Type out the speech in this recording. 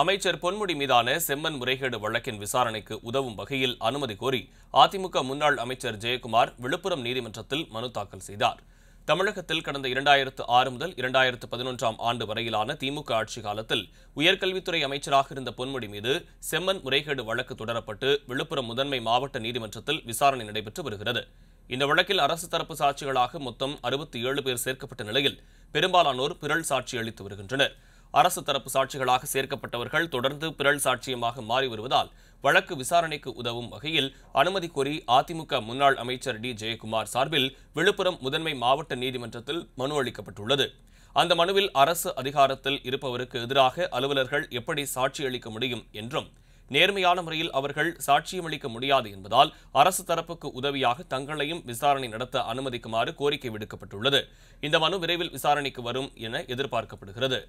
அமைச்சர் பொன்முடி மீதான செம்மன் முறைகேடு வழக்கின் விசாரணைக்கு உதவும் வகையில் அனுமதி கோரி அதிமுக முன்னாள் அமைச்சர் ஜெயக்குமார் விழுப்புரம் நீதிமன்றத்தில் மனு தாக்கல் செய்தார் தமிழகத்தில் கடந்த இரண்டாயிரத்து ஆறு முதல் இரண்டாயிரத்து பதினொன்றாம் ஆண்டு வரையிலான திமுக ஆட்சி காலத்தில் உயர்கல்வித்துறை அமைச்சராக இருந்த பொன்முடி மீது செம்மன் முறைகேடு வழக்கு தொடரப்பட்டு விழுப்புரம் முதன்மை மாவட்ட நீதிமன்றத்தில் விசாரணை நடைபெற்று வருகிறது இந்த வழக்கில் அரசு தரப்பு சாட்சிகளாக மொத்தம் அறுபத்தி ஏழு பேர் சேர்க்கப்பட்ட நிலையில் பெரும்பாலானோர் பிறல் சாட்சி அளித்து வருகின்றனர் அரசு தரப்பு சாட்சிகளாக சேர்க்கப்பட்டவர்கள் தொடர்ந்து பிறல் சாட்சியமாக மாறி வருவதால் வழக்கு விசாரணைக்கு உதவும் வகையில் அனுமதி கோரி அதிமுக முன்னாள் அமைச்சர் டி ஜெயக்குமார் சார்பில் விழுப்புரம் முதன்மை மாவட்ட நீதிமன்றத்தில் மனு அளிக்கப்பட்டுள்ளது அந்த மனுவில் அரசு அதிகாரத்தில் இருப்பவருக்கு எதிராக அலுவலர்கள் எப்படி சாட்சியளிக்க முடியும் என்றும் நேர்மையான முறையில் அவர்கள் சாட்சியமளிக்க முடியாது என்பதால் அரசு தரப்புக்கு உதவியாக தங்களையும் விசாரணை நடத்த அனுமதிக்குமாறு கோரிக்கை விடுக்கப்பட்டுள்ளது இந்த மனு விரைவில் விசாரணைக்கு வரும் என எதிர்பார்க்கப்படுகிறது